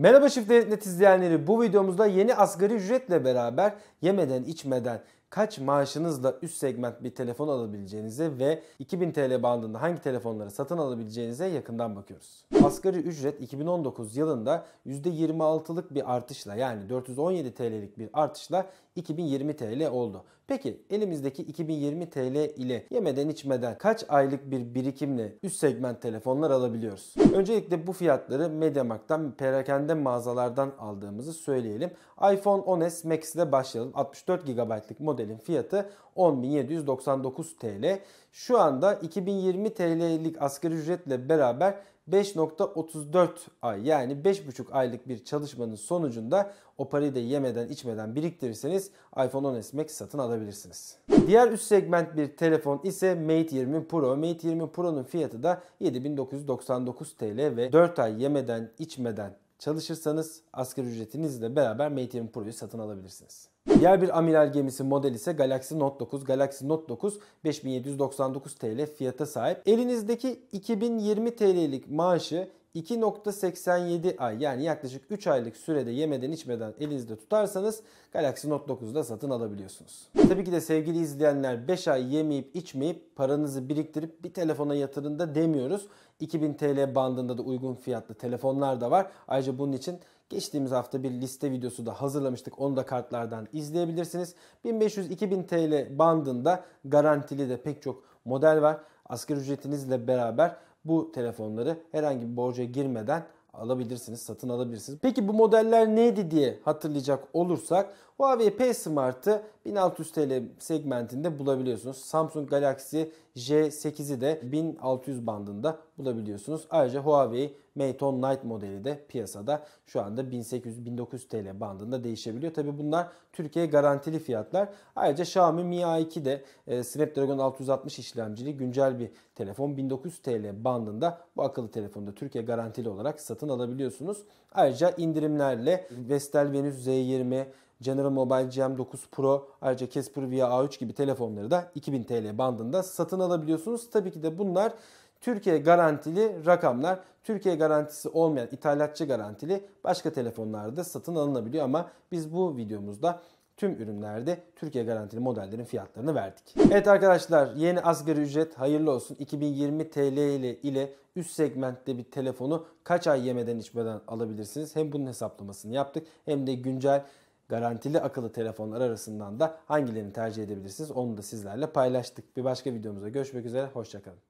Merhaba Çift Net izleyenleri bu videomuzda yeni asgari ücretle beraber yemeden içmeden kaç maaşınızla üst segment bir telefon alabileceğinize ve 2000 TL bandında hangi telefonları satın alabileceğinize yakından bakıyoruz. Asgari ücret 2019 yılında %26'lık bir artışla yani 417 TL'lik bir artışla 2020 TL oldu. Peki elimizdeki 2020 TL ile yemeden içmeden kaç aylık bir birikimle üst segment telefonlar alabiliyoruz? Öncelikle bu fiyatları MediaMarkt'tan perakende mağazalardan aldığımızı söyleyelim. iPhone 10s Max ile başlayalım. 64 GB'lık modelin fiyatı 10.799 TL. Şu anda 2020 TL'lik asgari ücretle beraber 5.34 ay yani 5.5 aylık bir çalışmanın sonucunda o parayı da yemeden içmeden biriktirirseniz iPhone 10s Max satın alabilirsiniz. Diğer üst segment bir telefon ise Mate 20 Pro. Mate 20 Pro'nun fiyatı da 7999 TL ve 4 ay yemeden içmeden çalışırsanız asgari ücretinizle beraber Mate 20 Pro'yu satın alabilirsiniz. Diğer bir amiral gemisi model ise Galaxy Note 9. Galaxy Note 9 5799 TL fiyata sahip. Elinizdeki 2020 TL'lik maaşı 2.87 ay yani yaklaşık 3 aylık sürede yemeden içmeden elinizde tutarsanız Galaxy Note 9'u da satın alabiliyorsunuz. Tabii ki de sevgili izleyenler 5 ay yemeyip içmeyip paranızı biriktirip bir telefona yatırın da demiyoruz. 2000 TL bandında da uygun fiyatlı telefonlar da var. Ayrıca bunun için Geçtiğimiz hafta bir liste videosu da hazırlamıştık. Onu da kartlardan izleyebilirsiniz. 1500-2000 TL bandında garantili de pek çok model var. Asgari ücretinizle beraber bu telefonları herhangi bir borca girmeden alabilirsiniz, satın alabilirsiniz. Peki bu modeller neydi diye hatırlayacak olursak Huawei P Smart'ı 1600 TL segmentinde bulabiliyorsunuz. Samsung Galaxy J8'i de 1600 bandında bulabiliyorsunuz. Ayrıca Huawei Mate 10 Lite modeli de piyasada şu anda 1800-1900 TL bandında değişebiliyor. Tabi bunlar Türkiye garantili fiyatlar. Ayrıca Xiaomi Mi A2 de e, Snapdragon 660 işlemcili güncel bir telefon 1900 TL bandında bu akıllı telefonda Türkiye garantili olarak satın alabiliyorsunuz. Ayrıca indirimlerle Vestel Venus Z20, General Mobile GM9 Pro, ayrıca Casper Via A3 gibi telefonları da 2000 TL bandında satın alabiliyorsunuz. Tabii ki de bunlar Türkiye garantili rakamlar. Türkiye garantisi olmayan ithalatçı garantili başka telefonlarda satın alınabiliyor ama biz bu videomuzda tüm ürünlerde Türkiye garantili modellerin fiyatlarını verdik. Evet arkadaşlar yeni asgari ücret hayırlı olsun. 2020 TL ile, ile üst segmentte bir telefonu kaç ay yemeden içmeden alabilirsiniz. Hem bunun hesaplamasını yaptık hem de güncel garantili akıllı telefonlar arasından da hangilerini tercih edebilirsiniz onu da sizlerle paylaştık. Bir başka videomuzda görüşmek üzere. Hoşçakalın.